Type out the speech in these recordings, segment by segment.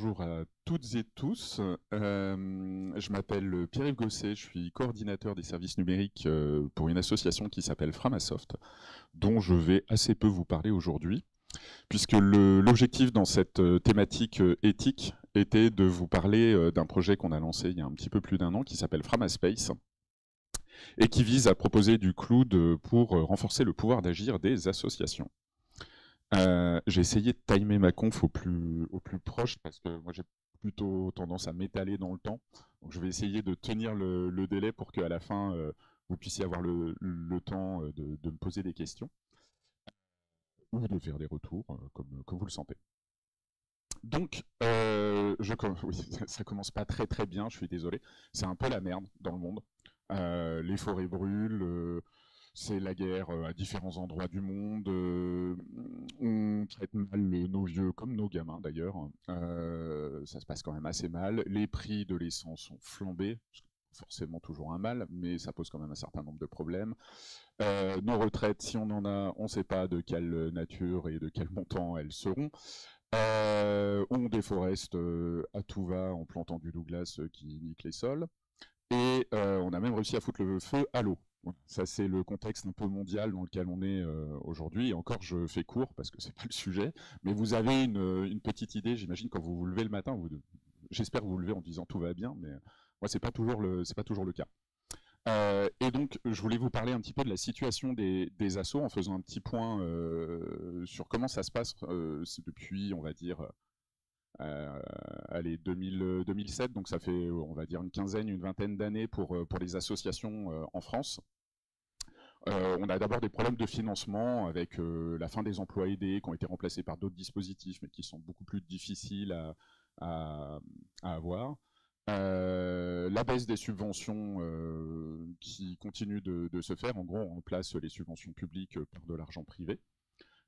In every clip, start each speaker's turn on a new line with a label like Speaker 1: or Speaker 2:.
Speaker 1: bonjour à toutes et tous. Euh, je m'appelle Pierre-Yves Gosset, je suis coordinateur des services numériques euh, pour une association qui s'appelle Framasoft, dont je vais assez peu vous parler aujourd'hui, puisque l'objectif dans cette euh, thématique éthique était de vous parler d'un projet qu'on a lancé il y a un petit peu plus d'un an qui s'appelle Framaspace et qui vise à proposer du cloud pour renforcer le pouvoir d'agir des associations. Euh, j'ai essayé de timer ma conf au plus, au plus proche parce que moi j'ai plutôt tendance à m'étaler dans le temps. je vais essayer de tenir le, délai pour qu'à la fin euh, vous puissiez avoir le, temps euh, de, me poser des questions ou de faire des retours comme, vous le sentez. Donc, je, ça commence pas très très bien, je suis désolé. C'est un peu la merde dans le monde. les forêts brûlent, c'est la guerre euh, à différents endroits du monde. Euh, on traite mal nos vieux comme nos gamins d'ailleurs. Euh, ça se passe quand même assez mal. Les prix de l'essence sont flambés forcément toujours un mal, mais ça pose quand même un certain nombre de problèmes. nos retraites, si on en a, on ne sait pas de quelle nature et de quel montant elles seront. on déforeste à tout va en plantant du Douglas qui nique les sols. Et on a même réussi à foutre le feu à l'eau. Ça, c'est le contexte un peu mondial dans lequel on est euh, aujourd'hui. Et encore, je fais court parce que c'est plus le sujet. Mais vous avez euh, une, petite idée, j'imagine, quand vous vous levez le matin. J'espère vous vous levez en disant tout va bien, mais moi, c'est pas toujours le, c'est pas toujours le cas. Euh, et donc, je voulais vous parler un petit peu de la situation des, des assos en faisant un petit point sur comment ça se passe depuis, on va dire, euh, allez 2000, 2007, donc ça fait euh, on va dire une quinzaine, une vingtaine d'années pour euh, pour les associations euh, en France. on a d'abord des problèmes de financement avec la fin des emplois aidés qui ont été remplacés par d'autres dispositifs mais qui sont beaucoup plus difficiles à, à, avoir. la baisse des subventions qui continue de, de, se faire, en gros on remplace les subventions publiques par de l'argent privé.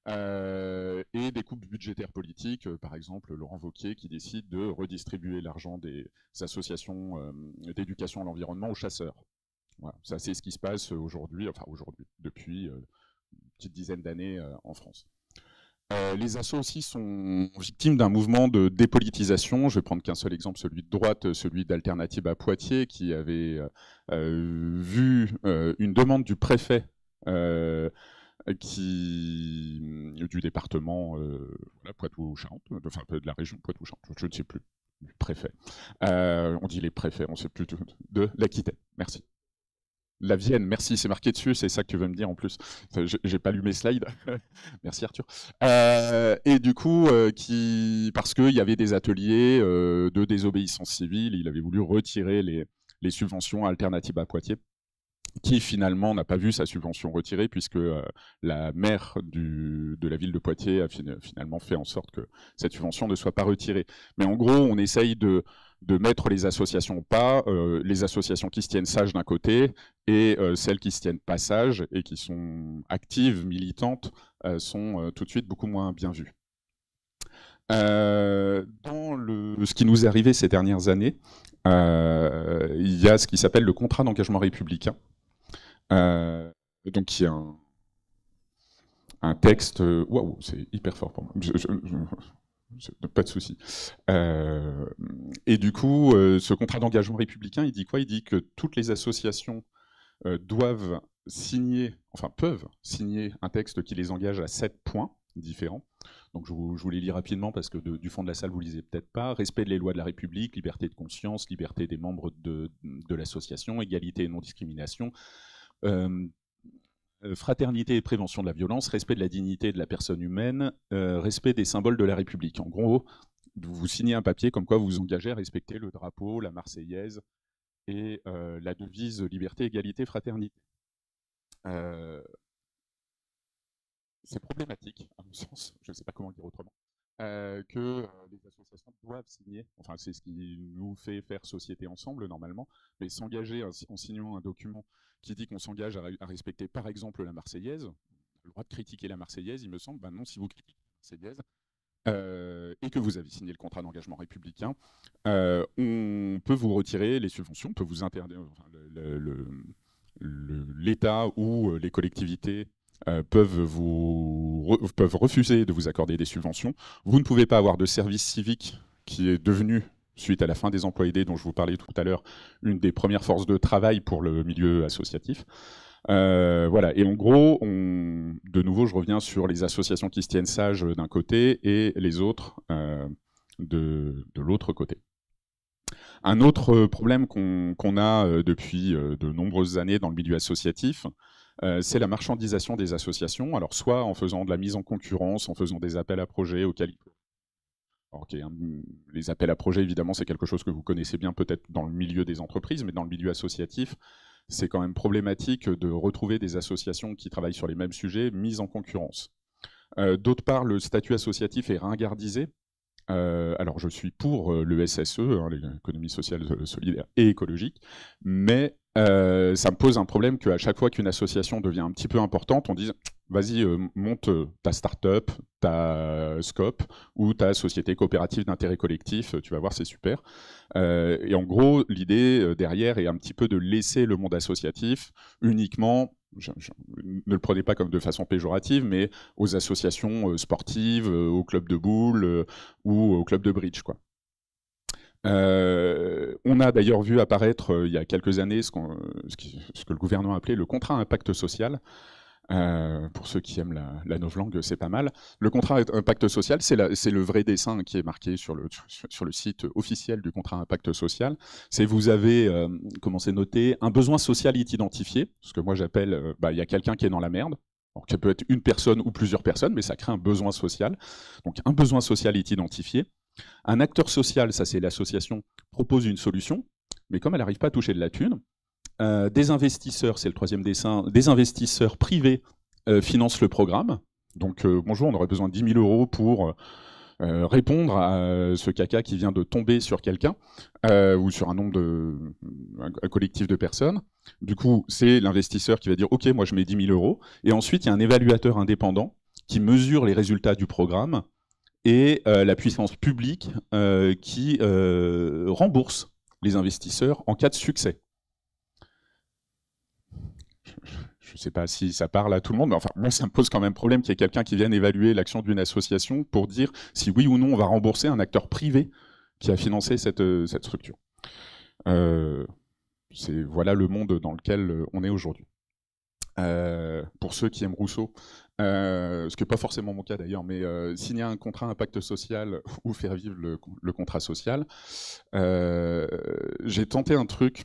Speaker 1: Euh, et des coupes budgétaires politiques, euh, par exemple Laurent Vauquier qui décide de redistribuer l'argent des associations euh, d'éducation à l'environnement aux chasseurs. ça c'est ce qui se passe aujourd'hui, enfin aujourd'hui, depuis une petite dizaine d'années en France. les assos aussi sont victimes d'un mouvement de dépolitisation. Je vais prendre qu'un seul exemple, celui de droite, celui d'Alternative à Poitiers, qui avait vu une demande du préfet qui, mm, du département euh, Poitou-Charentes, euh, de la région Poitou-Charentes, je ne sais plus, du préfet. Euh, on dit les préfets, on ne sait plus tout, de l'Aquitaine. Merci. La Vienne, merci, c'est marqué dessus, c'est ça que tu veux me dire en plus. J'ai pas lu mes slides. merci Arthur. et du coup, qui, parce qu'il y avait des ateliers de désobéissance civile, il avait voulu retirer les subventions alternatives à Poitiers qui finalement n'a pas vu sa subvention retirée puisque euh, la maire de la ville de Poitiers a finalement fait en sorte que cette subvention ne soit pas retirée. Mais en gros, on essaye de, mettre les associations pas, euh, les associations qui se tiennent sages d'un côté et euh, celles qui se tiennent pas sages et qui sont actives, militantes, sont tout de suite beaucoup moins bien vues. dans ce qui nous est arrivé ces dernières années, il y a ce qui s'appelle le contrat d'engagement républicain, euh, donc il y a un, texte. Euh, waouh, c'est hyper fort pour moi. pas de souci. Euh, et du coup, ce contrat d'engagement républicain, il dit quoi Il dit que toutes les associations doivent signer, enfin peuvent signer un texte qui les engage à sept points différents. Donc je vous, les lis rapidement parce que du fond de la salle, vous ne lisez peut-être pas. Respect des lois de la République, liberté de conscience, liberté des membres de, de l'association, égalité et non-discrimination, euh, fraternité et prévention de la violence, respect de la dignité de la personne humaine, euh, respect des symboles de la République. En gros, vous signez un papier comme quoi vous vous engagez à respecter le drapeau, la Marseillaise et euh, la devise liberté, égalité, fraternité. C'est problématique, à mon sens, je ne sais pas comment dire autrement. que les associations doivent signer, enfin c'est ce qui nous fait faire société ensemble normalement, mais s'engager en signant un document qui dit qu'on s'engage à, respecter, par exemple, la Marseillaise. le droit de critiquer la Marseillaise, il me semble. maintenant, si vous critiquez la Marseillaise, euh, et que vous avez signé le contrat d'engagement républicain, euh, on peut vous retirer les subventions, on peut vous interdire. L'État ou euh, les collectivités peuvent vous peuvent refuser de vous accorder des subventions. Vous ne pouvez pas avoir de service civique qui est devenu suite à la fin des emplois aidés dont je vous parlais tout à l'heure, une des premières forces de travail pour le milieu associatif. Euh, voilà, et en gros, de nouveau, je reviens sur les associations qui se tiennent sages d'un côté et les autres euh, de, l'autre côté. Un autre problème qu'on a euh, depuis de nombreuses années dans le milieu associatif, c'est la marchandisation des associations. Alors, soit en faisant de la mise en concurrence, en faisant des appels à projets au cali les appels à projets, évidemment, c'est quelque chose que vous connaissez bien peut-être dans le milieu des entreprises, mais dans le milieu associatif, c'est quand même problématique de retrouver des associations qui travaillent sur les mêmes sujets mises en concurrence. Euh, d'autre part, le statut associatif est ringardisé. Euh, alors, je suis pour euh, le SSE, hein, l'économie sociale solidaire et écologique, mais ça me pose un problème qu'à chaque fois qu'une association devient un petit peu importante, on dise vas-y, euh, monte euh, ta start-up, ta euh, scope ou ta société coopérative d'intérêt collectif, tu vas voir, c'est super. et en gros, l'idée derrière est un petit peu de laisser le monde associatif uniquement ne le prenez pas comme de façon péjorative, mais aux associations sportives, aux clubs de boules ou aux clubs de bridge, on a d'ailleurs vu apparaître il y a quelques années ce, que le gouvernement appelait le contrat impact social, euh, pour ceux qui aiment la, la novlangue, c'est pas mal. Le contrat impact social, c'est le vrai dessin qui est marqué sur le, sur, le site officiel du contrat impact social. C'est vous avez, euh, comment c'est noté, un besoin social est identifié, ce que moi j'appelle, euh, bah, il y a quelqu'un qui est dans la merde, ça peut être une personne ou plusieurs personnes, mais ça crée un besoin social. Donc un besoin social est identifié. Un acteur social, ça c'est l'association, propose une solution, mais comme elle n'arrive pas à toucher de la thune, euh, des investisseurs, c'est le troisième dessin, des investisseurs privés euh, financent le programme. Donc euh, bonjour, on aurait besoin de 10 000 euros pour répondre à ce caca qui vient de tomber sur quelqu'un ou sur un nombre de un collectif de personnes. Du coup, c'est l'investisseur qui va dire OK, moi je mets 10 000 euros. Et ensuite, il y a un évaluateur indépendant qui mesure les résultats du programme et la puissance publique qui rembourse les investisseurs en cas de succès je ne sais pas si ça parle à tout le monde, mais enfin, moi, ça me pose quand même problème qu'il y ait quelqu'un qui vienne évaluer l'action d'une association pour dire si oui ou non on va rembourser un acteur privé qui a financé cette, euh, cette structure. Euh, voilà le monde dans lequel euh, on est aujourd'hui. Euh, pour ceux qui aiment Rousseau, ce qui n'est pas forcément mon cas d'ailleurs, mais signer un contrat impact social ou faire vivre le, le contrat social, j'ai tenté un truc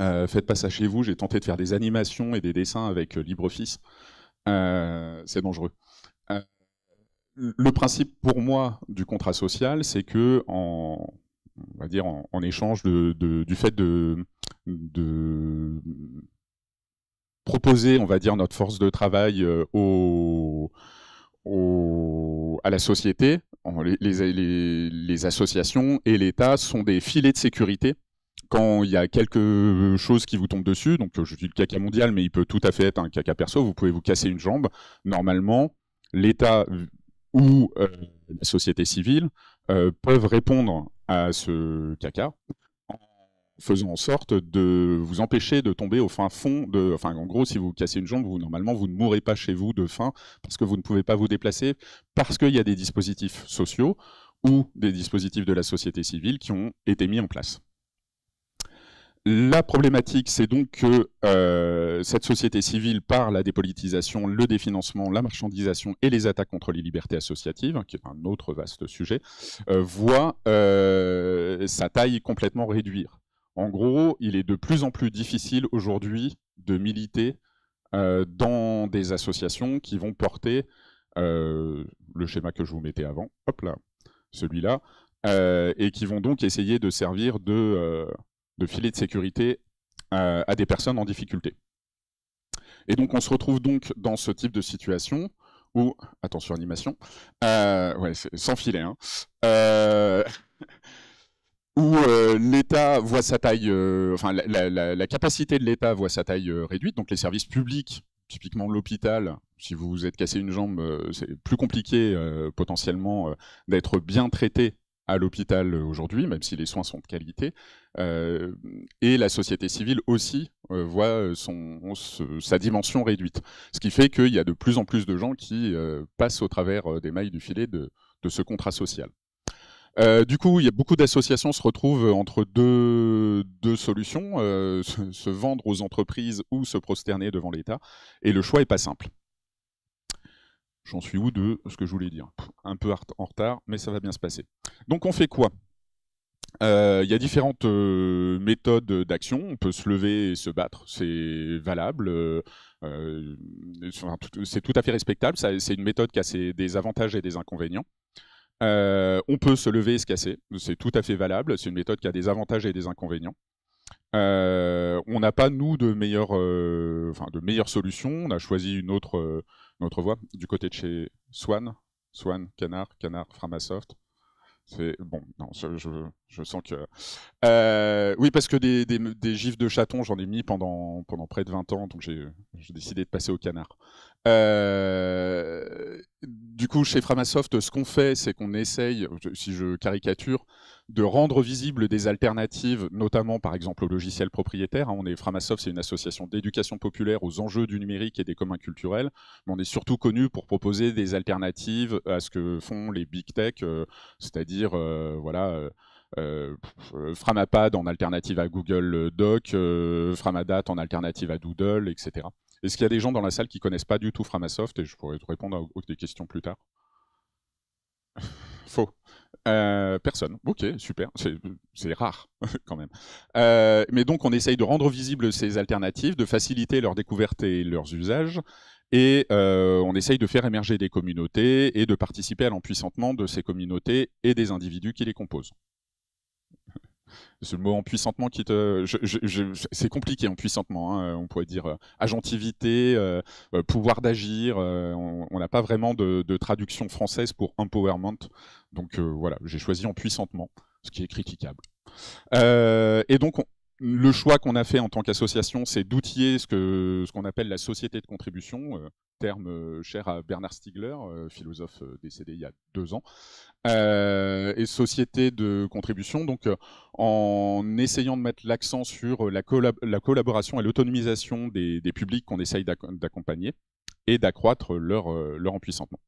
Speaker 1: euh, faites pas ça chez vous. J'ai tenté de faire des animations et des dessins avec euh, LibreOffice. Euh, c'est dangereux. le principe pour moi du contrat social, c'est que en, va dire en, échange du fait de, proposer, on va dire, notre force de travail à la société, les associations et l'État sont des filets de sécurité quand il y a quelque chose qui vous tombe dessus, donc je dis le caca mondial, mais il peut tout à fait être un caca perso, vous pouvez vous casser une jambe. Normalement, l'État ou euh, la société civile euh, peuvent répondre à ce caca en faisant en sorte de vous empêcher de tomber au fin fond de... Enfin, en gros, si vous cassez une jambe, vous, normalement, vous ne mourrez pas chez vous de faim parce que vous ne pouvez pas vous déplacer, parce qu'il y a des dispositifs sociaux ou des dispositifs de la société civile qui ont été mis en place. La problématique, c'est donc que euh, cette société civile, par la dépolitisation, le définancement, la marchandisation et les attaques contre les libertés associatives, hein, qui est un autre vaste sujet, euh, voit euh, sa taille complètement réduire. En gros, il est de plus en plus difficile aujourd'hui de militer dans des associations qui vont porter le schéma que je vous mettais avant, hop là, celui-là, et qui vont donc essayer de servir de de filet de sécurité euh, à des personnes en difficulté. Et donc on se retrouve donc dans ce type de situation où, attention animation, euh, sans filet, hein, euh, où l'État voit sa taille, enfin la, capacité de l'État voit sa taille réduite, donc les services publics, typiquement l'hôpital, si vous vous êtes cassé une jambe, c'est plus compliqué potentiellement d'être bien traité à l'hôpital euh, aujourd'hui, même si les soins sont de qualité. Euh, et la société civile aussi euh, voit son, sa dimension réduite. Ce qui fait qu'il y a de plus en plus de gens qui passent au travers des mailles du filet de, ce contrat social. du coup, il y beaucoup d'associations se retrouvent entre deux, solutions, se vendre aux entreprises ou se prosterner devant l'État, et le choix n'est pas simple. J'en suis où de ce que je voulais dire Un peu en retard, mais ça va bien se passer. Donc on fait quoi euh, il y a différentes euh, méthodes d'action. On peut se lever et se battre, c'est valable. Euh, c'est tout à fait respectable. C'est une méthode qui a ses, des avantages et des inconvénients. on peut se lever et se casser, c'est tout à fait valable. C'est une méthode qui a des avantages et des inconvénients. on n'a pas, nous, de de meilleure solution. On a choisi une autre notre voix. Du côté de chez Swan, Swan, Canard, Canard, Framasoft, c'est bon, non, je, sens que. Euh, oui, parce que des, gifs de chatons, j'en ai mis pendant, pendant près de 20 ans, donc j'ai décidé de passer au canard. Euh, du coup, chez Framasoft, ce qu'on fait, c'est qu'on essaye, si je caricature, de rendre visibles des alternatives, notamment par exemple aux logiciels propriétaires. Hein, on est Framasoft, c'est une association d'éducation populaire aux enjeux du numérique et des communs culturels. Mais on est surtout connu pour proposer des alternatives à ce que font les big tech, euh, c'est-à-dire euh, voilà. Framapad en alternative à Google Doc, Framadat en alternative à Doodle, etc. Est-ce qu'il y a des gens dans la salle qui connaissent pas du tout Framasoft Et je pourrais te répondre à, des questions plus tard. Faux. Euh, personne. Ok, super. C'est rare quand même. Euh, mais donc on essaye de rendre visibles ces alternatives, de faciliter leur découverte et leurs usages. Et euh, on essaye de faire émerger des communautés et de participer à l'empuissantement de ces communautés et des individus qui les composent. C'est le mot empuissantement qui te, c'est compliqué en puissantement hein, on pourrait dire euh, agentivité, euh, euh, pouvoir d'agir. on n'a pas vraiment de, traduction française pour empowerment. Donc voilà, j'ai choisi empuissantement, ce qui est critiquable. et donc le choix qu'on a fait en tant qu'association, c'est d'outiller ce qu'on appelle la société de contribution, euh, terme euh, cher à Bernard Stiegler, euh, philosophe décédé il y a deux ans, et société de contribution, donc en essayant de mettre l'accent sur la, collaboration et l'autonomisation des, publics qu'on essaye d'accompagner et d'accroître leur, leur empuissantement.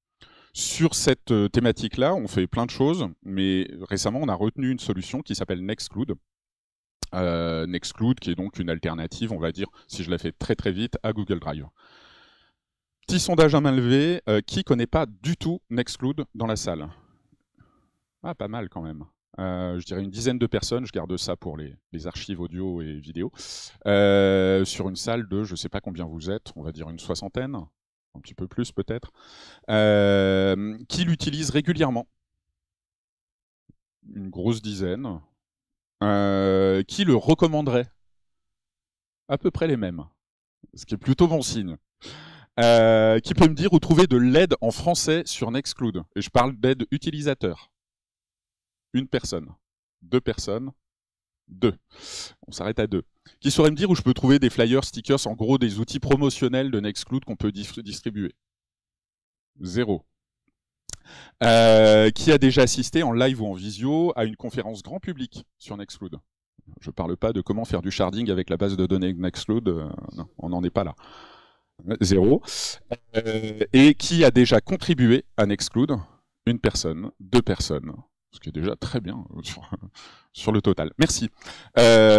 Speaker 1: Sur cette thématique-là, on fait plein de choses, mais récemment, on a retenu une solution qui s'appelle Nextcloud, euh, Nextcloud, qui est donc une alternative, on va dire, si je la fais très très vite, à Google Drive. Petit sondage à main levée, euh, qui connaît pas du tout Nextcloud dans la salle Ah, pas mal quand même. Euh, je dirais une dizaine de personnes, je garde ça pour les, archives audio et vidéo, sur une salle de je ne sais pas combien vous êtes, on va dire une soixantaine, un petit peu plus peut-être, qui l'utilise régulièrement une grosse dizaine, euh, qui le recommanderait À peu près les mêmes. Ce qui est plutôt bon signe. Euh, qui peut me dire où trouver de l'aide en français sur Nextcloud Et je parle d'aide utilisateur. Une personne. Deux personnes. Deux. On s'arrête à deux. Qui saurait me dire où je peux trouver des flyers, stickers, en gros des outils promotionnels de Nextcloud qu'on peut distribuer Zéro. Euh, qui a déjà assisté en live ou en visio à une conférence grand public sur Nextcloud. Je ne parle pas de comment faire du sharding avec la base de données Nextcloud, euh, non, on n'en est pas là. Zéro. Euh, et qui a déjà contribué à Nextcloud une personne, deux personnes, ce qui est déjà très bien sur, le total. Merci.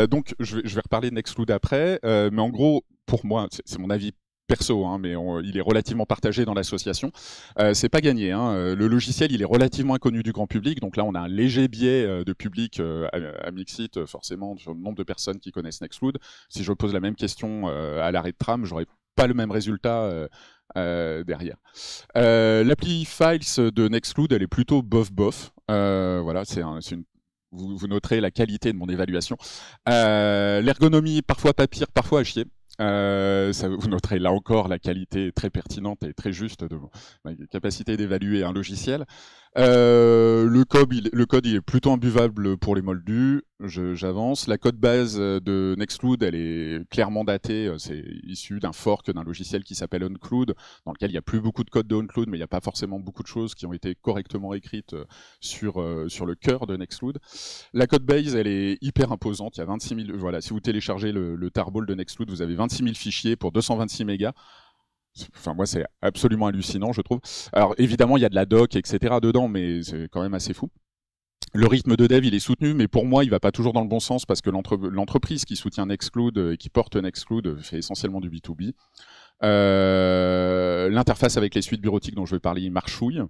Speaker 1: donc, je vais, reparler de Nextcloud après, mais en gros, pour moi, c'est mon avis perso, hein, mais il est relativement partagé dans l'association. Euh, c'est pas gagné. Hein. Euh, le logiciel, il est relativement inconnu du grand public, donc là, on a un léger biais euh, de public euh, à, Mixit, forcément, sur le nombre de personnes qui connaissent Nextcloud. Si je pose la même question à l'arrêt de tram, j'aurais pas le même résultat. derrière. L'appli Files de Nextcloud, elle est plutôt bof bof. voilà, c'est un, Vous, vous, noterez la qualité de mon évaluation. L'ergonomie, parfois pas pire, parfois à chier. Euh, ça, vous noterez là encore la qualité très pertinente et très juste de ma capacité d'évaluer un logiciel. Euh, le, code, il, le code, il est plutôt imbuvable pour les moldus, j'avance. La code base euh, de Nextcloud, elle est clairement datée, euh, c'est issu d'un fork d'un logiciel qui s'appelle OnCloud, dans lequel il n'y a plus beaucoup de code de OnCloud, mais il n'y a pas forcément beaucoup de choses qui ont été correctement écrites sur, sur le cœur de Nextcloud. La code base, elle est hyper imposante, il y a 26 voilà, si vous téléchargez le, tarball de Nextcloud, vous avez 26 000 fichiers pour 226 mégas, Enfin, moi, c'est absolument hallucinant, je trouve. Alors, évidemment, il y a de la doc, etc. dedans, mais c'est quand même assez fou. Le rythme de dev, il est soutenu, mais pour moi, il va pas toujours dans le bon sens parce que l'entreprise qui soutient Nextcloud euh, et qui porte Nextcloud euh, fait essentiellement du B2B. Euh, l'interface avec les suites bureautiques dont je vais parler, marchouille.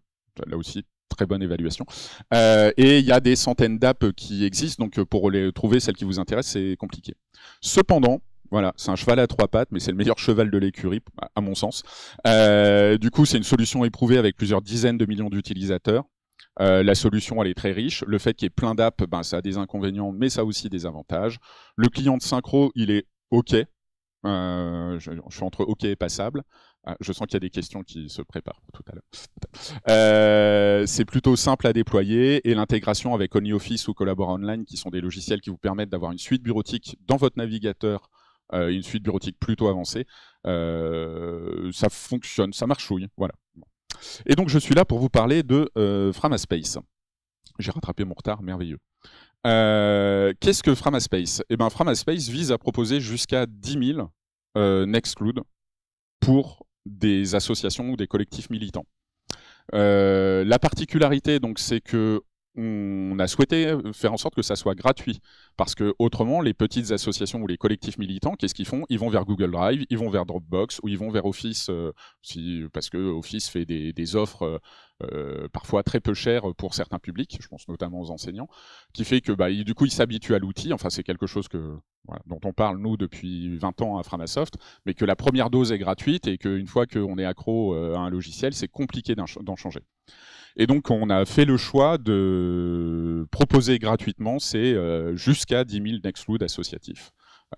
Speaker 1: Là aussi, très bonne évaluation. et il y a des centaines d'apps qui existent, donc pour les trouver celles qui vous intéressent, c'est compliqué. Cependant, voilà, c'est un cheval à trois pattes, mais c'est le meilleur cheval de l'écurie, à mon sens. Euh, du coup, c'est une solution éprouvée avec plusieurs dizaines de millions d'utilisateurs. Euh, la solution, elle est très riche. Le fait qu'il y ait plein d'apps, ben, ça a des inconvénients, mais ça a aussi des avantages. Le client de synchro, il est OK. Euh, je, suis entre OK et passable. Ah, je sens qu'il y a des questions qui se préparent tout à l'heure. c'est plutôt simple à déployer et l'intégration avec OnlyOffice ou Collabora Online, qui sont des logiciels qui vous permettent d'avoir une suite bureautique dans votre navigateur euh, une suite bureautique plutôt avancée. Euh, ça fonctionne, ça marche voilà. Et donc je suis là pour vous parler de euh, Framaspace. J'ai rattrapé mon retard, merveilleux. qu'est-ce que Framaspace Eh ben, Framaspace vise à proposer jusqu'à 10 000 euh, Nextcloud pour des associations ou des collectifs militants. la particularité, donc, c'est que on a souhaité euh, faire en sorte que ça soit gratuit. Parce que autrement, les petites associations ou les collectifs militants, qu'est-ce qu'ils font Ils vont vers Google Drive, ils vont vers Dropbox ou ils vont vers Office, euh, parce que Office fait des, offres euh, parfois très peu chères pour certains publics, je pense notamment aux enseignants, qui fait que bah, du coup ils s'habituent à l'outil. Enfin, c'est quelque chose que, dont on parle nous depuis 20 ans à Framasoft, mais que la première dose est gratuite et qu'une fois qu'on est accro à un logiciel, c'est compliqué d'en changer. Et donc on a fait le choix de proposer gratuitement c'est euh, jusqu'à 10 000 Nextlood associatifs.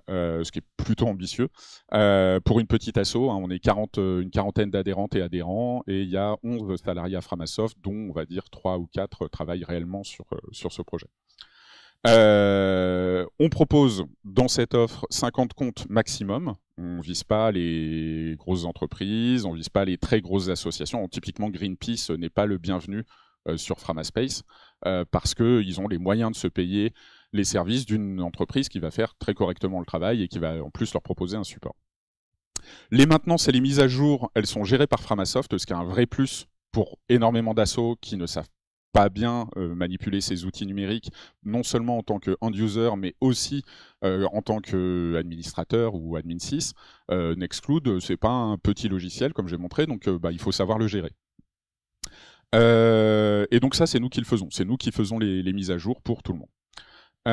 Speaker 1: Euh, ce qui est plutôt ambitieux. Euh, pour une petite asso, hein, on est une quarantaine d'adhérentes et adhérents, et il y a 11 salariés à Framasoft, dont on va dire 3 ou 4 travaillent réellement sur, sur ce projet. on propose dans cette offre 50 comptes maximum, on ne vise pas les grosses entreprises, on ne vise pas les très grosses associations. typiquement, Greenpeace euh, n'est pas le bienvenu euh, sur Framaspace euh, parce qu'ils ont les moyens de se payer les services d'une entreprise qui va faire très correctement le travail et qui va en plus leur proposer un support. Les maintenances et les mises à jour, elles sont gérées par Framasoft, ce qui est un vrai plus pour énormément d'assauts qui ne savent pas bien euh, manipuler ces outils numériques, non seulement en tant que end user, mais aussi euh, en tant qu'administrateur ou admin 6, euh, ce euh, n'est pas un petit logiciel comme j'ai montré, donc bah, il faut savoir le gérer. et donc ça, c'est nous qui le faisons, c'est nous qui faisons les, mises à jour pour tout le monde.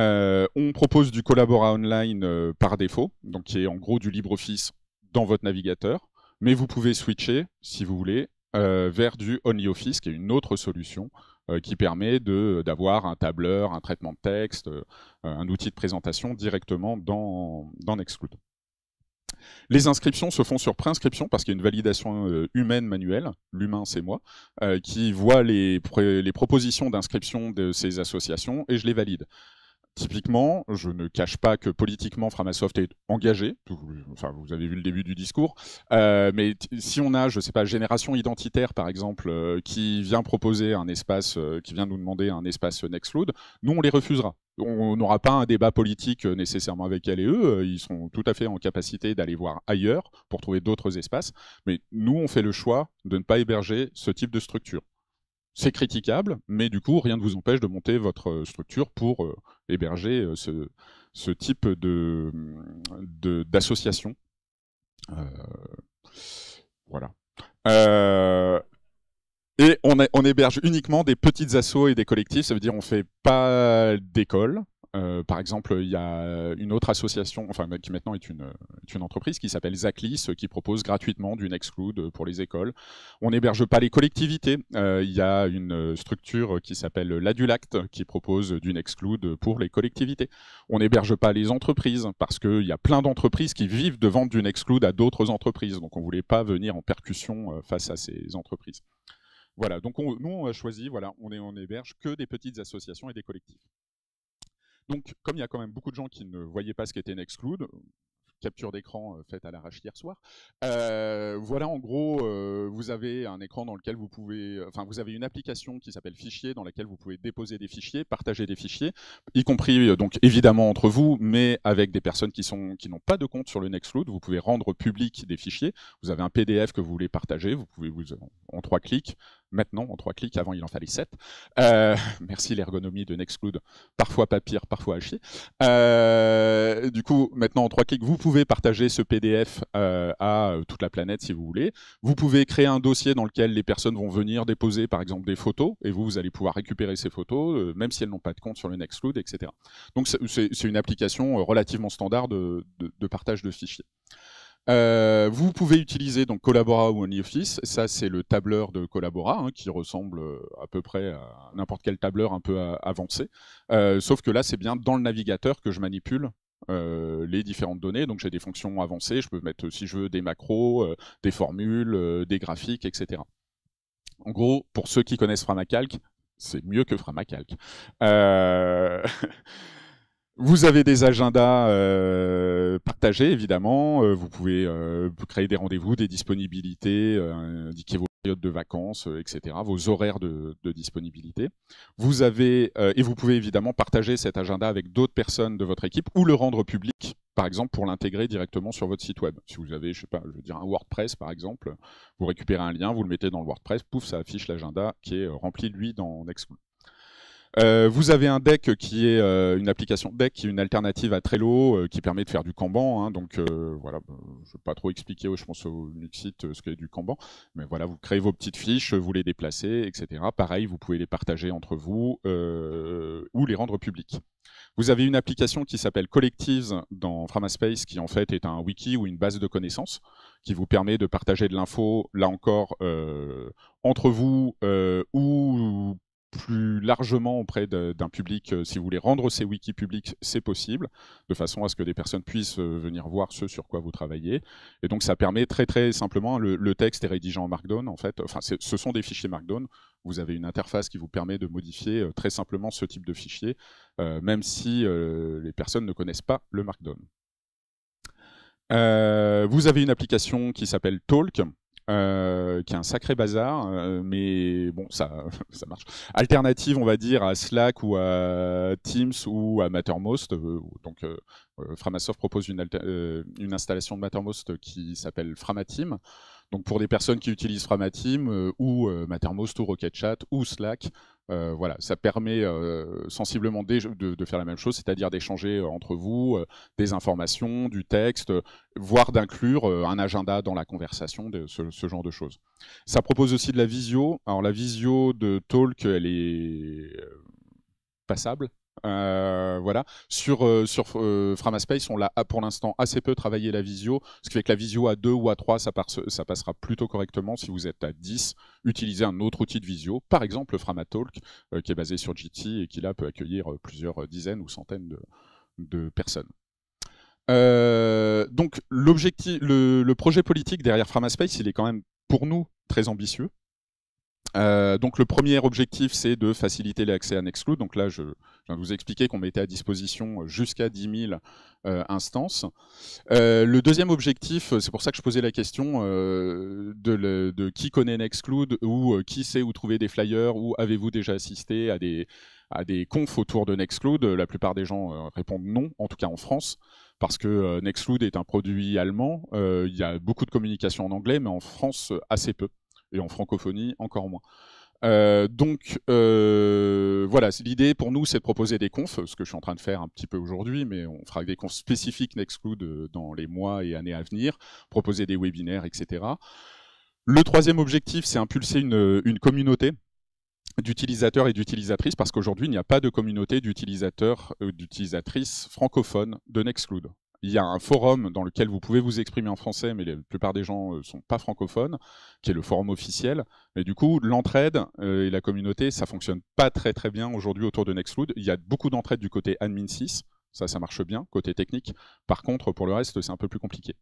Speaker 1: on propose du Collabora Online par défaut, donc qui est en gros du LibreOffice dans votre navigateur, mais vous pouvez switcher, si vous voulez, vers du OnlyOffice, qui est une autre solution euh, qui permet d'avoir un tableur, un traitement de texte, euh, un outil de présentation directement dans, dans Nextcloud. Les inscriptions se font sur préinscription parce qu'il y a une validation euh, humaine manuelle, l'humain c'est moi, qui voit les, les propositions d'inscription de ces associations et je les valide. Typiquement, je ne cache pas que politiquement, Framasoft est engagé. Enfin, vous avez vu le début du discours. Euh, mais si on a, je ne sais pas, Génération Identitaire, par exemple, euh, qui vient proposer un espace, euh, qui vient nous demander un espace Nextcloud, nous, on les refusera. On n'aura pas un débat politique nécessairement avec elle et eux. Ils sont tout à fait en capacité d'aller voir ailleurs pour trouver d'autres espaces. Mais nous, on fait le choix de ne pas héberger ce type de structure. C'est critiquable, mais du coup, rien ne vous empêche de monter votre euh, structure pour euh, héberger euh, ce, type mm, d'association. De, voilà. et on, héberge uniquement des petites assos et des collectifs, ça veut dire on fait pas d'école, euh, par exemple, il y a une autre association, enfin qui maintenant est une, entreprise qui s'appelle Zaclis, euh, qui propose gratuitement du Nextcloud euh, pour les écoles. On n'héberge pas les collectivités. il y a une structure qui s'appelle l'Adulact, qui propose du Nextcloud pour les collectivités. On n'héberge pas les entreprises parce qu'il y a plein d'entreprises qui vivent de vendre du Nextcloud à d'autres entreprises. Donc on voulait pas venir en percussion face à ces entreprises. Voilà, donc nous on a choisi, voilà, on, on héberge que des petites associations et des collectifs. Donc, comme il y a quand même beaucoup de gens qui ne voyaient pas ce qu'était Nextcloud, euh, capture d'écran euh, faite à l'arrache hier soir. Euh, voilà, en gros, vous avez un écran dans lequel vous pouvez, enfin, vous avez une application qui s'appelle Fichier, dans laquelle vous pouvez déposer des fichiers, partager des fichiers, y compris donc évidemment entre vous, mais avec des personnes qui sont qui n'ont pas de compte sur le Nextcloud. Vous pouvez rendre public des fichiers. Vous avez un PDF que vous voulez partager. Vous pouvez vous en trois clics maintenant en trois clics, avant il en fallait sept. Euh, merci l'ergonomie de Nextcloud, parfois papier, parfois à euh, du coup, maintenant en trois clics, vous pouvez partager ce PDF euh, à toute la planète si vous voulez. Vous pouvez créer un dossier dans lequel les personnes vont venir déposer par exemple des photos, et vous, vous allez pouvoir récupérer ces photos, même si elles n'ont pas de compte sur le Nextcloud, etc. Donc c'est une application relativement standard de partage de fichiers. Euh, vous pouvez utiliser donc Collabora ou office Ça, c'est le tableur de Collabora hein, qui ressemble euh, à peu près à n'importe quel tableur un peu euh, avancé. Euh, sauf que là, c'est bien dans le navigateur que je manipule euh, les différentes données. Donc j'ai des fonctions avancées, je peux mettre si je veux des macros, des formules, des graphiques, etc. En gros, pour ceux qui connaissent Framacalc, c'est mieux que Framacalc. Vous avez des agendas euh, partagés, évidemment. Euh, vous pouvez euh, créer des rendez-vous, des disponibilités, indiquer vos périodes de vacances, etc., vos horaires de, disponibilité. Vous avez, et vous pouvez évidemment partager cet agenda avec d'autres personnes de votre équipe ou le rendre public, par exemple, pour l'intégrer directement sur votre site web. Si vous avez, je sais pas, je veux dire un WordPress, par exemple, vous récupérez un lien, vous le mettez dans le WordPress, pouf, ça affiche l'agenda qui est rempli, lui, dans Nextcloud. Euh, vous avez un deck qui est euh, une application deck qui est une alternative à Trello euh, qui permet de faire du Kanban. Hein, donc voilà, je ne vais pas trop expliquer, je pense au mixit ce qu'est du Kanban, mais voilà, vous créez vos petites fiches, vous les déplacez, etc. Pareil, vous pouvez les partager entre vous ou les rendre publics. Vous avez une application qui s'appelle Collectives dans Framaspace, qui en fait est un wiki ou une base de connaissances, qui vous permet de partager de l'info, là encore, euh, entre vous euh, ou plus largement auprès d'un public. Euh, si vous voulez rendre ces wikis publics, c'est possible, de façon à ce que des personnes puissent euh, venir voir ce sur quoi vous travaillez. Et donc ça permet très très simplement, le, texte est rédigé en Markdown en fait, enfin ce sont des fichiers Markdown, vous avez une interface qui vous permet de modifier euh, très simplement ce type de fichier, même si les personnes ne connaissent pas le Markdown. vous avez une application qui s'appelle Talk, euh, qui est un sacré bazar, euh, mais bon, ça, ça marche. Alternative, on va dire, à Slack ou à Teams ou à Mattermost. Euh, donc, Framasoft propose une, une installation de Mattermost qui s'appelle Framateam. Donc pour des personnes qui utilisent Framatim, euh, ou euh, Mattermost ou RocketChat ou Slack, euh, voilà, ça permet sensiblement de, faire la même chose, c'est-à-dire d'échanger entre vous des informations, du texte, voire d'inclure un agenda dans la conversation, de, ce, ce, genre de choses. Ça propose aussi de la visio. Alors la visio de Talk, elle est passable, euh, voilà. Sur, euh, euh, Framaspace, on l'a ah, pour l'instant assez peu travaillé la visio, ce qui fait que la visio à 2 ou à 3, ça, ça passera plutôt correctement. Si vous êtes à 10, utilisez un autre outil de visio, par exemple le Framatalk, qui est basé sur GT et qui là peut accueillir plusieurs dizaines ou centaines de, personnes. donc le, le projet politique derrière Framaspace, il est quand même pour nous très ambitieux. Euh, donc le premier objectif, c'est de faciliter l'accès à Nextcloud. Donc là, je, viens de vous expliquer qu'on mettait à disposition euh, jusqu'à 10 000 euh, instances. le deuxième objectif, c'est pour ça que je posais la question de, qui connaît Nextcloud ou qui sait où trouver des flyers ou avez-vous déjà assisté à des, à des confs autour de Nextcloud. La plupart des gens répondent non, en tout cas en France parce que Nextcloud est un produit allemand. Il y a beaucoup de communication en anglais, mais en France, assez peu et en francophonie encore moins. Euh, donc euh, voilà, l'idée pour nous c'est de proposer des confs, ce que je suis en train de faire un petit peu aujourd'hui, mais on fera des confs spécifiques Nextcloud euh, dans les mois et années à venir, proposer des webinaires, etc. Le troisième objectif, c'est impulser une, communauté d'utilisateurs et d'utilisatrices, parce qu'aujourd'hui, il n'y a pas de communauté d'utilisateurs ou d'utilisatrices francophones de Nextcloud il y a un forum dans lequel vous pouvez vous exprimer en français, mais la plupart des gens ne euh, sont pas francophones, qui est le forum officiel. Mais du coup, l'entraide euh, et la communauté, ça fonctionne pas très très bien aujourd'hui autour de Nextcloud. Il y a beaucoup d'entraide du côté admin 6, ça, ça marche bien, côté technique. Par contre, pour le reste, c'est un peu plus compliqué.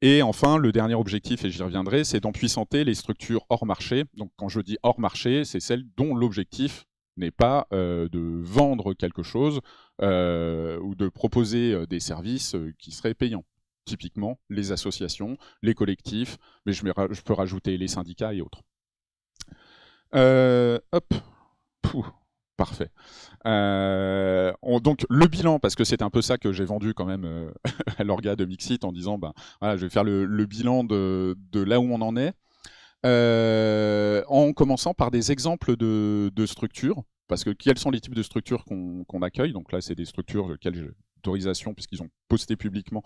Speaker 1: Et enfin, le dernier objectif, et j'y reviendrai, c'est d'empuissanter les structures hors marché. Donc quand je dis hors marché, c'est celles dont l'objectif n'est pas euh, de vendre quelque chose euh, ou de proposer euh, des services qui seraient payants. Typiquement, les associations, les collectifs, mais je, peux rajouter les syndicats et autres. hop, Parfait. donc le bilan, parce que c'est un peu ça que j'ai vendu quand même à l'orga de Mixit en disant, ben, je vais faire le, bilan de, là où on en est. Euh, en commençant par des exemples de, structures, parce que quels sont les types de structures qu'on accueille Donc là, c'est des structures auxquelles autorisation, puisqu'ils ont posté publiquement,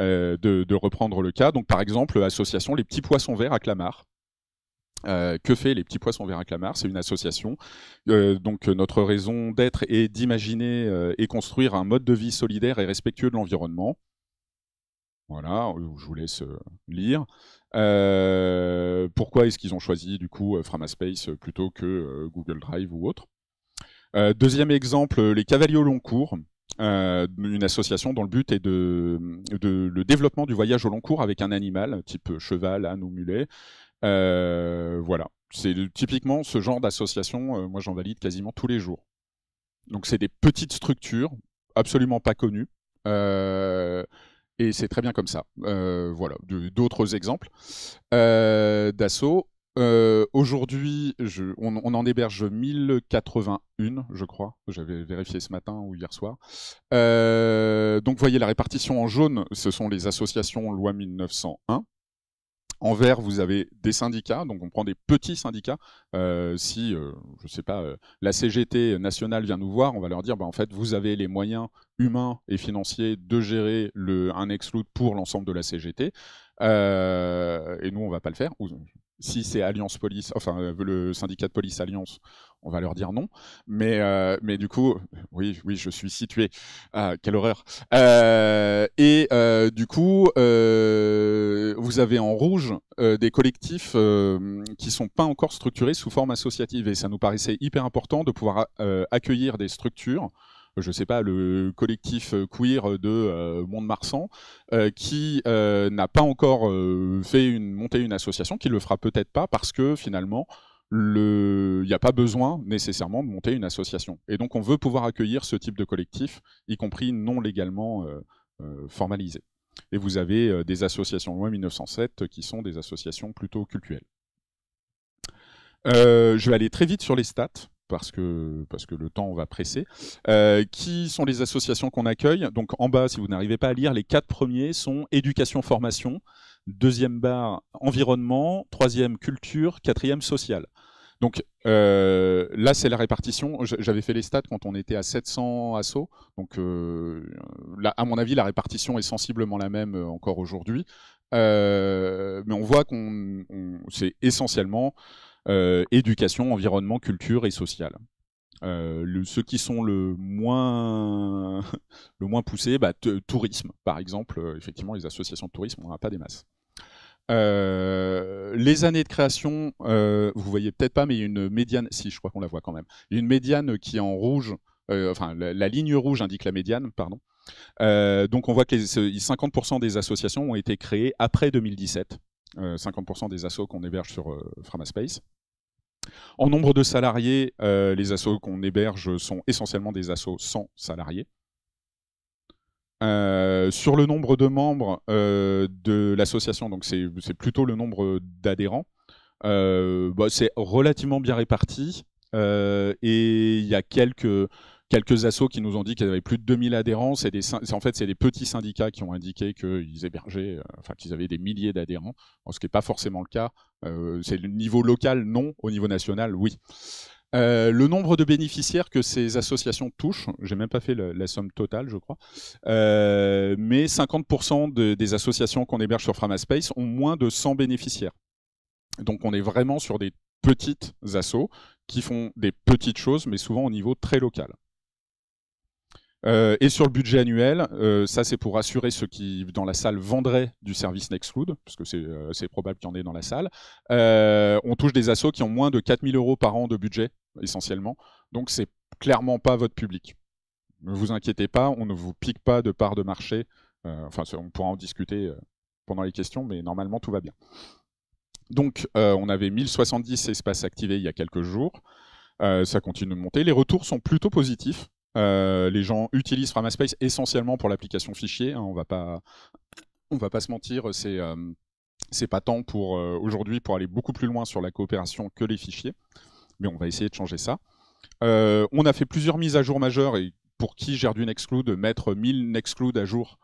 Speaker 1: euh, de, reprendre le cas. Donc par exemple, association Les Petits Poissons Verts à Clamart. Euh, que fait les petits poissons verts à Clamart C'est une association. donc notre raison d'être est d'imaginer et construire un mode de vie solidaire et respectueux de l'environnement. Voilà, je vous laisse euh, lire. Euh, pourquoi est-ce qu'ils ont choisi du coup euh, Framaspace plutôt que Google Drive ou autre Deuxième exemple, les Cavaliers au long cours, une association dont le but est de, le développement du voyage au long cours avec un animal, type cheval, âne ou mulet. voilà, c'est typiquement ce genre d'association, moi j'en valide quasiment tous les jours. Donc c'est des petites structures, absolument pas connues. Et c'est très bien comme ça. Euh, voilà, d'autres exemples. Euh, d'assaut. Euh, aujourd'hui, on, on, en héberge 1081, je crois. J'avais vérifié ce matin ou hier soir. donc, vous voyez la répartition en jaune, ce sont les associations loi 1901. En vert, vous avez des syndicats, donc on prend des petits syndicats. Euh, si, euh, je ne sais pas, euh, la CGT nationale vient nous voir, on va leur dire, bah, en fait, vous avez les moyens humains et financiers de gérer le, un ex pour l'ensemble de la CGT. et nous, on ne va pas le faire. Si c'est Alliance Police, enfin le syndicat de police Alliance, on va leur dire non. Mais, mais du coup, oui, oui, je suis situé. Ah, quelle horreur. et du coup, avez en rouge euh, des collectifs euh, qui sont pas encore structurés sous forme associative. Et ça nous paraissait hyper important de pouvoir euh, accueillir des structures je sais pas, le collectif queer de Mont-de-Marsan, qui n'a pas encore fait une, monté une association, qui le fera peut-être pas parce que finalement, il n'y a pas besoin nécessairement de monter une association. Et donc on veut pouvoir accueillir ce type de collectif, y compris non légalement formalisé. Et vous avez euh, des associations loin 1907 qui sont des associations plutôt cultuelles. Euh, je vais aller très vite sur les stats parce que, le temps va presser. Euh, qui sont les associations qu'on accueille Donc en bas, si vous n'arrivez pas à lire, les quatre premiers sont éducation, formation, deuxième barre, environnement, troisième, culture, quatrième, social. Donc euh, là, c'est la répartition. J'avais fait les stats quand on était à 700 assauts. Donc euh, à mon avis, la répartition est sensiblement la même euh, encore aujourd'hui. mais on voit qu'on c'est essentiellement éducation, environnement, culture et social. ceux qui sont le moins le poussés, bah, tourisme par exemple, effectivement les associations de tourisme on n'a pas des masses. Euh, les années de création, euh, vous voyez peut-être pas, mais il y a une médiane, si je crois qu'on la voit quand même, une médiane qui est en rouge, euh, enfin la, ligne rouge indique la médiane, pardon. donc on voit que 50% des associations ont été créées après 2017, 50% des assos qu'on héberge sur Framaspace. En nombre de salariés, les assos qu'on héberge sont essentiellement des assos sans salariés. Euh, sur le nombre de membres euh, de l'association, donc c'est plutôt le nombre d'adhérents, euh, bah, c'est relativement bien réparti. et il y a quelques, quelques assos qui nous ont dit qu'ils avaient plus de 2000 adhérents. en fait, c'est des petits syndicats qui ont indiqué qu'ils hébergeaient, enfin qu'ils avaient des milliers d'adhérents, ce qui n'est pas forcément le cas. c'est le niveau local, non. Au niveau national, oui. Euh, le nombre de bénéficiaires que ces associations touchent, j'ai même pas fait la somme totale, je crois, euh, mais 50% des associations qu'on héberge sur Framaspace ont moins de 100 bénéficiaires. Donc on est vraiment sur des petites assos qui font des petites choses, mais souvent au niveau très local. Euh, et sur le budget annuel, euh, ça c'est pour assurer ceux qui dans la salle vendraient du service Nextcloud, parce que c'est euh, probable qu'il y en ait dans la salle. on touche des assos qui ont moins de 4000 euros par an de budget, essentiellement. Donc c'est clairement pas votre public. Ne vous inquiétez pas, on ne vous pique pas de part de marché. enfin, on pourra en discuter pendant les questions, mais normalement tout va bien. Donc on avait 1070 espaces activés il y a quelques jours. ça continue de monter. Les retours sont plutôt positifs. Euh, les gens utilisent Framaspace essentiellement pour l'application fichier. Hein, on va pas, on va pas se mentir, c'est n'est euh, c'est pas tant pour euh, aujourd'hui pour aller beaucoup plus loin sur la coopération que les fichiers, mais on va essayer de changer ça. on a fait plusieurs mises à jour majeures et pour qui gère du Nextcloud, mettre 1000 Nextcloud à jour,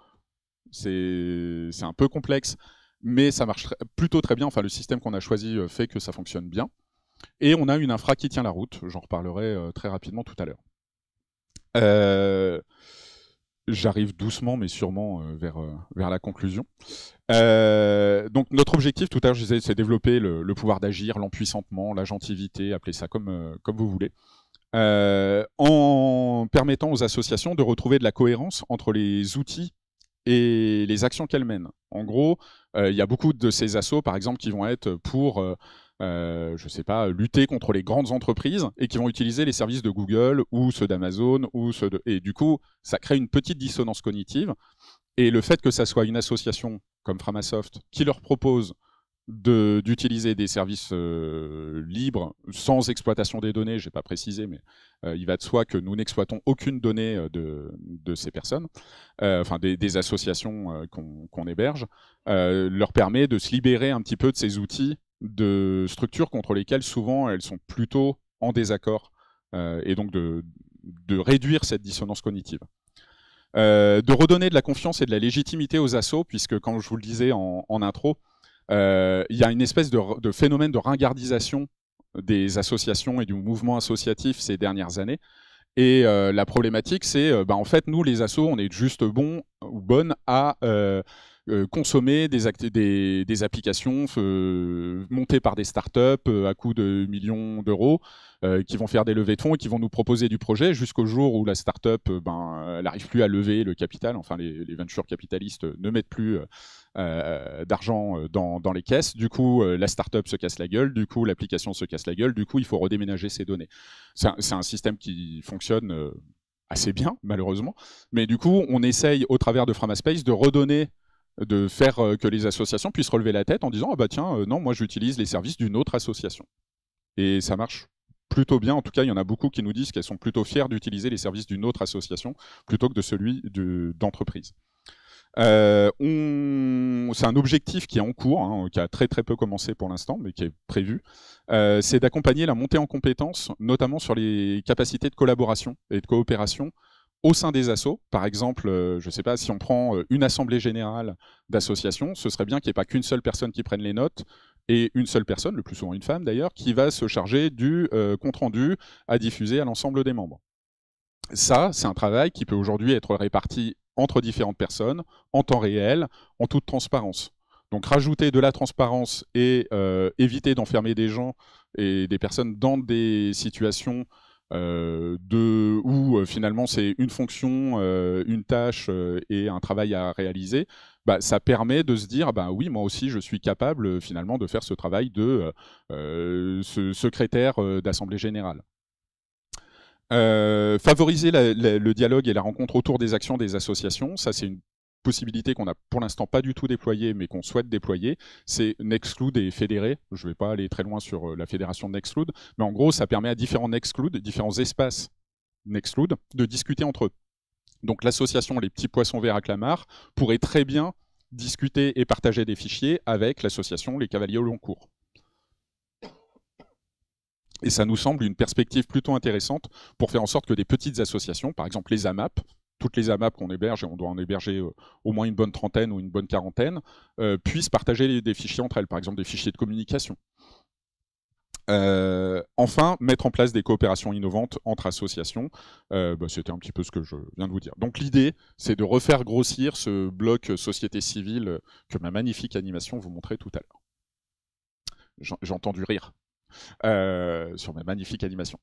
Speaker 1: c'est un peu complexe, mais ça marche plutôt très bien. Enfin, le système qu'on a choisi fait que ça fonctionne bien. Et on a une infra qui tient la route, j'en reparlerai très rapidement tout à l'heure. Euh, j'arrive doucement, mais sûrement euh, vers, euh, vers la conclusion. donc notre objectif, tout à l'heure je disais, c'est développer le, pouvoir d'agir, l'empuissantement, la gentilité, appelez ça comme, comme vous voulez. en permettant aux associations de retrouver de la cohérence entre les outils et les actions qu'elles mènent. En gros, il y a beaucoup de ces assauts, par exemple, qui vont être pour je euh, je sais pas, lutter contre les grandes entreprises et qui vont utiliser les services de Google ou ceux d'Amazon ou ceux Et du coup, ça crée une petite dissonance cognitive. Et le fait que ça soit une association comme Framasoft qui leur propose d'utiliser des services euh, libres sans exploitation des données, je n'ai pas précisé, mais euh, il va de soi que nous n'exploitons aucune donnée de, ces personnes, enfin des, associations qu'on héberge, leur permet de se libérer un petit peu de ces outils de structures contre lesquelles souvent elles sont plutôt en désaccord, euh, et donc de, réduire cette dissonance cognitive. Euh, de redonner de la confiance et de la légitimité aux assauts, puisque quand je vous le disais en, intro, euh, il y a une espèce de, phénomène de ringardisation des associations et du mouvement associatif ces dernières années. Et la problématique, c'est, bah, en fait, nous, les assos, on est juste bons ou bonnes à euh, consommer des, des applications euh, montées par des startups euh, à coût de millions d'euros qui vont faire des levées de fonds et qui vont nous proposer du projet jusqu'au jour où la startup ben, n'arrive plus à lever le capital. Enfin, les, ventures capitalistes ne mettent plus d'argent dans, dans, les caisses. Du coup, la startup se casse la gueule. Du coup, l'application se casse la gueule. Du coup, il faut redéménager ses données. C'est un, un, système qui fonctionne assez bien, malheureusement. Mais du coup, on essaye, au travers de Framaspace, de redonner de faire euh, que les associations puissent relever la tête en disant ah bah tiens euh, non moi j'utilise les services d'une autre association et ça marche plutôt bien en tout cas il y en a beaucoup qui nous disent qu'elles sont plutôt fières d'utiliser les services d'une autre association plutôt que de celui d'entreprise euh, c'est un objectif qui est en cours, hein, qui a très très peu commencé pour l'instant, mais qui est prévu. c'est d'accompagner la montée en compétences, notamment sur les capacités de collaboration et de coopération au sein des assos. Par exemple, euh, je ne sais pas, si on prend euh, une assemblée générale d'associations, ce serait bien qu'il n'y ait pas qu'une seule personne qui prenne les notes et une seule personne, le plus souvent une femme d'ailleurs, qui va se charger du euh, compte-rendu à diffuser à l'ensemble des membres. Ça, c'est un travail qui peut aujourd'hui être réparti entre différentes personnes, en temps réel, en toute transparence. Donc rajouter de la transparence et éviter d'enfermer des gens et des personnes dans des situations euh, de, où euh, finalement c'est une fonction, euh, une tâche et un travail à réaliser, bah, ça permet de se dire, bah, oui, moi aussi, je suis capable finalement de faire ce travail de secrétaire d'Assemblée générale. favoriser le dialogue et la rencontre autour des actions des associations, ça c'est une possibilité qu'on n'a pour l'instant pas du tout déployée, mais qu'on souhaite déployer, c'est Nextcloud et Fédéré. Je ne vais pas aller très loin sur euh, la fédération de Nextcloud, mais en gros, ça permet à différents Nextcloud, différents espaces Nextcloud, de discuter entre eux. Donc l'association Les Petits Poissons Verts à Clamart pourrait très bien discuter et partager des fichiers avec l'association Les Cavaliers au long cours. Et ça nous semble une perspective plutôt intéressante pour faire en sorte que des petites associations, par exemple les AMAP, toutes les AMAP qu'on héberge, et on doit en héberger euh, au moins une bonne trentaine ou une bonne quarantaine, euh, puissent partager des fichiers entre elles, par exemple des fichiers de communication. Euh, enfin, mettre en place des coopérations innovantes entre associations. Bah, c'était un petit peu ce que je viens de vous dire. Donc l'idée, c'est de refaire grossir ce bloc société civile que ma magnifique animation vous montrait tout à l'heure. J'ai entendu rire. Euh, sur ma magnifique animation.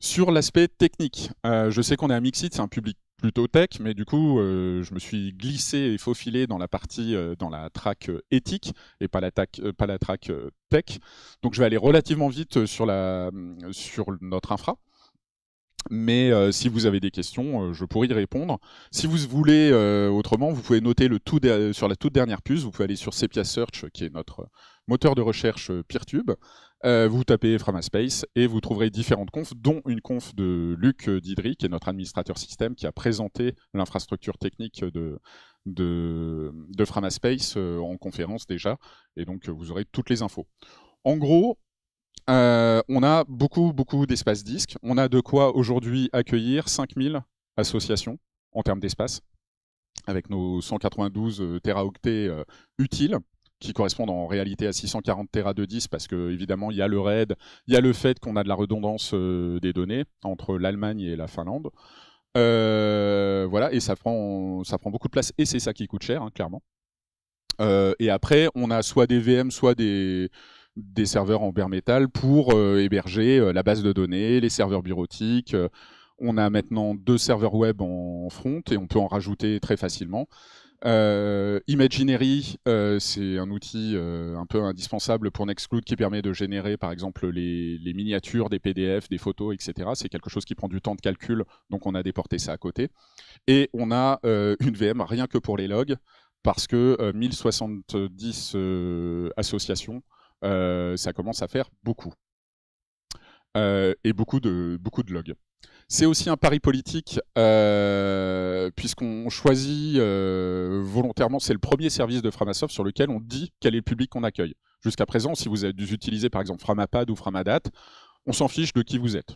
Speaker 1: Sur l'aspect technique, euh, je sais qu'on est à Mixit, c'est un public plutôt tech, mais du coup, euh, je me suis glissé et faufilé dans la partie, dans la track éthique et pas la, pas la track tech. Donc, je vais aller relativement vite sur, la, sur notre infra. Mais euh, si vous avez des questions, euh, je pourrais y répondre. Si vous voulez euh, autrement, vous pouvez noter le tout sur la toute dernière puce. Vous pouvez aller sur Sepia Search, qui est notre moteur de recherche Peertube. vous tapez Framaspace et vous trouverez différentes confs, dont une conf de Luc Didry, qui est notre administrateur système, qui a présenté l'infrastructure technique de Framaspace en conférence déjà. Et donc, vous aurez toutes les infos. En gros, euh, on a beaucoup, beaucoup d'espace disque. On a de quoi aujourd'hui accueillir 5000 associations en termes d'espace, avec nos 192 euh, teraoctets euh, utiles qui correspondent en réalité à 640 Tera de 10 parce qu'évidemment, il y a le RAID, il y a le fait qu'on a de la redondance des données entre l'Allemagne et la Finlande. voilà, et ça prend, ça prend beaucoup de place et c'est ça qui coûte cher, hein, clairement. et après, on a soit des VM, soit des, des serveurs en bare metal pour euh, héberger euh, la base de données, les serveurs bureautiques. Euh, on a maintenant deux serveurs web en front et on peut en rajouter très facilement. Euh, Imaginary, c'est un outil un peu indispensable pour Nextcloud qui permet de générer par exemple les miniatures, des PDF, des photos, etc. C'est quelque chose qui prend du temps de calcul, donc on a déporté ça à côté. Et on a une VM rien que pour les logs, parce que 1070 associations euh, ça commence à faire beaucoup. Euh, et beaucoup de, beaucoup de logs. C'est aussi un pari politique, euh, puisqu'on choisit volontairement, c'est le premier service de Framasoft sur lequel on dit quel est le public qu'on accueille. Jusqu'à présent, si vous utilisez par exemple Framapad ou Framadat, on s'en fiche de qui vous êtes.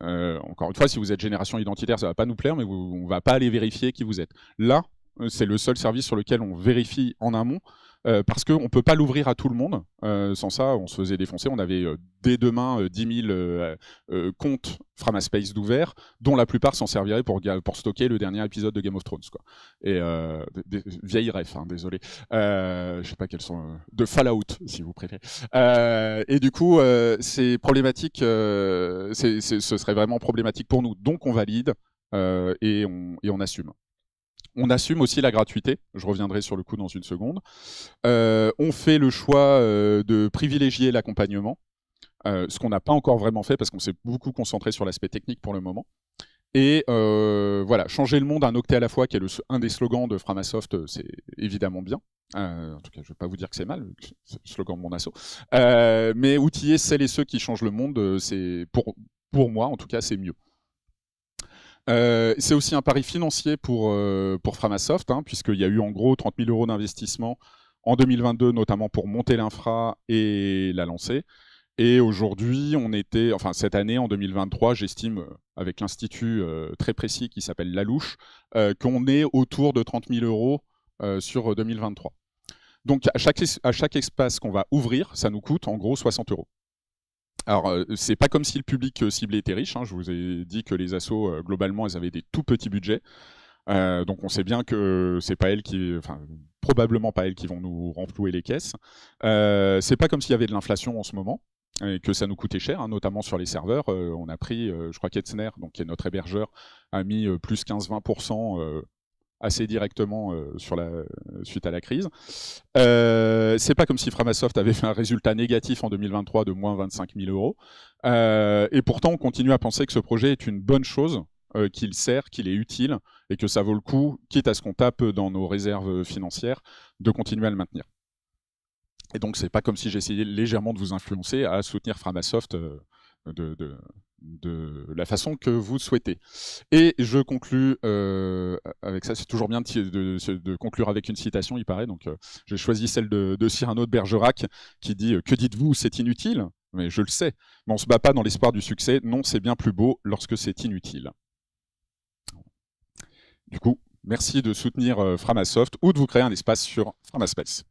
Speaker 1: encore une fois, si vous êtes génération identitaire, ça ne va pas nous plaire, mais on on va pas aller vérifier qui vous êtes. Là, euh, c'est le seul service sur lequel on vérifie en amont. Euh, parce qu'on ne peut pas l'ouvrir à tout le monde. Euh, sans ça, on se faisait défoncer. On avait dès demain 10 000 comptes Framaspace d'ouverts, dont la plupart s'en serviraient pour, stocker le dernier épisode de Game of Thrones. Quoi. Et des, vieilles hein, désolé. je sais pas quels sont. de Fallout, si vous préférez. et du coup, c'est problématique. ce serait vraiment problématique pour nous. Donc, on valide et on assume on assume aussi la gratuité, je reviendrai sur le coup dans une seconde. Euh, on fait le choix euh, de privilégier l'accompagnement, euh, ce qu'on n'a pas encore vraiment fait parce qu'on s'est beaucoup concentré sur l'aspect technique pour le moment. Et voilà, changer le monde un octet à la fois, qui est un des slogans de Framasoft, c'est évidemment bien. en tout cas, je ne vais pas vous dire que c'est mal, c'est le slogan de mon assaut. mais outiller celles et ceux qui changent le monde, c'est pour, pour moi, en tout cas, c'est mieux. Euh, c'est aussi un pari financier pour, euh, Framasoft, hein, puisqu'il y a eu en gros 30 000 euros d'investissement en 2022, notamment pour monter l'infra et la lancer. Et aujourd'hui, on était, enfin cette année, en 2023, j'estime, euh, avec l'institut très précis qui s'appelle Lalouche, qu'on est autour de 30 000 euros sur 2023. Donc à chaque, à chaque espace qu'on va ouvrir, ça nous coûte en gros 60 euros. Alors, euh, c'est pas comme si le public euh, ciblé était riche. Hein. Je vous ai dit que les assos, euh, globalement, elles avaient des tout petits budgets. donc on sait bien que c'est pas elles qui, enfin probablement pas elles qui vont nous renflouer les caisses. Euh, c'est pas comme s'il y avait de l'inflation en ce moment et que ça nous coûtait cher, hein, notamment sur les serveurs. on a pris, je crois qu'Etzner, qui est notre hébergeur, a mis plus 15-20% assez directement euh, sur la, euh, suite à la crise. Euh, c'est pas comme si Framasoft avait fait un résultat négatif en 2023 de moins 25 000 euros. et pourtant, on continue à penser que ce projet est une bonne chose, qu'il sert, qu'il est utile et que ça vaut le coup, quitte à ce qu'on tape dans nos réserves financières, de continuer à le maintenir. Et donc, c'est pas comme si j'essayais légèrement de vous influencer à soutenir Framasoft de, la façon que vous souhaitez. Et je conclue euh, avec ça, c'est toujours bien de, conclure avec une citation, il paraît, donc je euh, j'ai choisi celle de, de Cyrano de Bergerac qui dit euh, Que dites-vous, c'est inutile ?» Mais je le sais, mais on se bat pas dans l'espoir du succès, non, c'est bien plus beau lorsque c'est inutile. Du coup, merci de soutenir Framasoft ou de vous créer un espace sur Framaspace.